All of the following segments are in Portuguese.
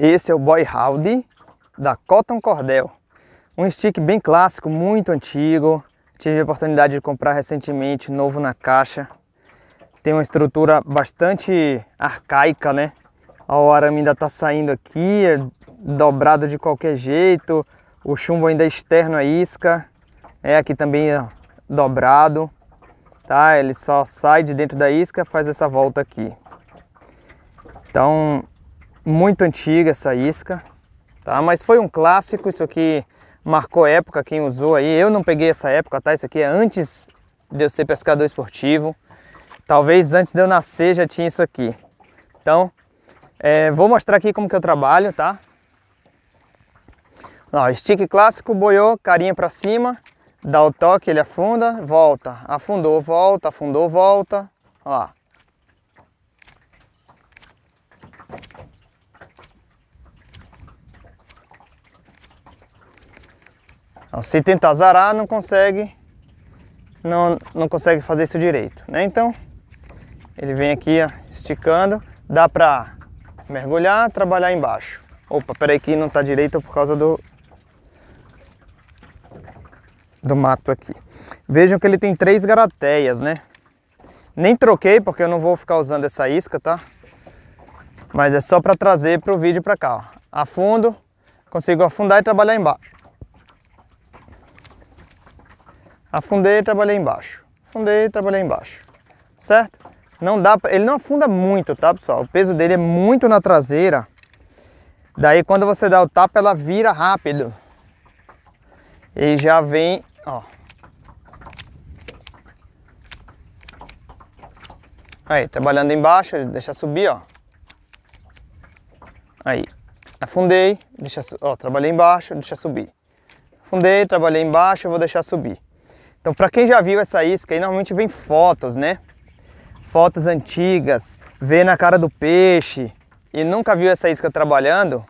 Esse é o Boy Howdy da Cotton Cordel. Um stick bem clássico, muito antigo. Tive a oportunidade de comprar recentemente, novo na caixa. Tem uma estrutura bastante arcaica, né? O arame ainda está saindo aqui, é dobrado de qualquer jeito. O chumbo ainda é externo à isca. É aqui também dobrado. Tá? Ele só sai de dentro da isca, faz essa volta aqui. Então, muito antiga essa isca, tá? Mas foi um clássico, isso aqui marcou época, quem usou aí. Eu não peguei essa época, tá? Isso aqui é antes de eu ser pescador esportivo. Talvez antes de eu nascer já tinha isso aqui. Então, é, vou mostrar aqui como que eu trabalho, tá? Ó, stick clássico, boiou, carinha para cima, dá o toque, ele afunda, volta, afundou, volta, afundou, volta, ó lá. Então, se tentar zarar, não consegue, não, não consegue fazer isso direito. Né? Então, ele vem aqui ó, esticando, dá para mergulhar, trabalhar embaixo. Opa, peraí que não está direito por causa do, do mato aqui. Vejam que ele tem três garateias, né? Nem troquei porque eu não vou ficar usando essa isca, tá? Mas é só para trazer para o vídeo para cá. Ó. Afundo, consigo afundar e trabalhar embaixo. Afundei, trabalhei embaixo. Afundei, trabalhei embaixo. Certo? Não dá pra... Ele não afunda muito, tá, pessoal? O peso dele é muito na traseira. Daí, quando você dá o tapa, ela vira rápido. E já vem, ó. Aí, trabalhando embaixo, deixa subir, ó. Aí, afundei, deixa, ó, trabalhei embaixo, deixa subir. Afundei, trabalhei embaixo, vou deixar subir. Então, para quem já viu essa isca aí, normalmente vem fotos, né? Fotos antigas, vê na cara do peixe e nunca viu essa isca trabalhando.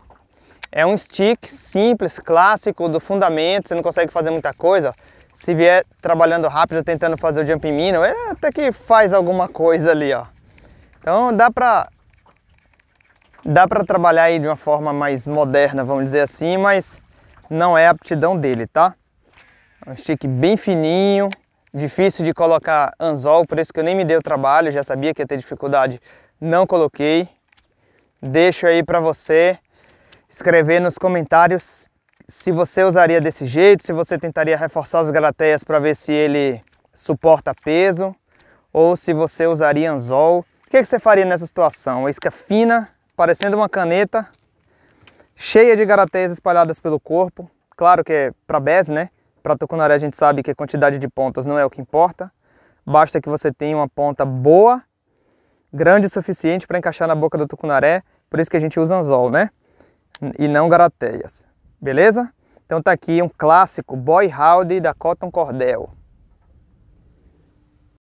É um stick simples, clássico, do fundamento, você não consegue fazer muita coisa. Se vier trabalhando rápido, tentando fazer o jump mino, é até que faz alguma coisa ali, ó. Então dá pra, dá pra trabalhar aí de uma forma mais moderna, vamos dizer assim, mas não é a aptidão dele, tá? Um stick bem fininho, difícil de colocar anzol, por isso que eu nem me dei o trabalho, já sabia que ia ter dificuldade, não coloquei. Deixo aí para você escrever nos comentários se você usaria desse jeito, se você tentaria reforçar as garateias para ver se ele suporta peso, ou se você usaria anzol. O que, é que você faria nessa situação? Uma isca fina, parecendo uma caneta, cheia de garateias espalhadas pelo corpo. Claro que é para bez, né? Para tucunaré a gente sabe que a quantidade de pontas não é o que importa, basta que você tenha uma ponta boa, grande o suficiente para encaixar na boca do tucunaré, por isso que a gente usa anzol, né? E não garateias, beleza? Então tá aqui um clássico Boy Howdy da Cotton Cordel.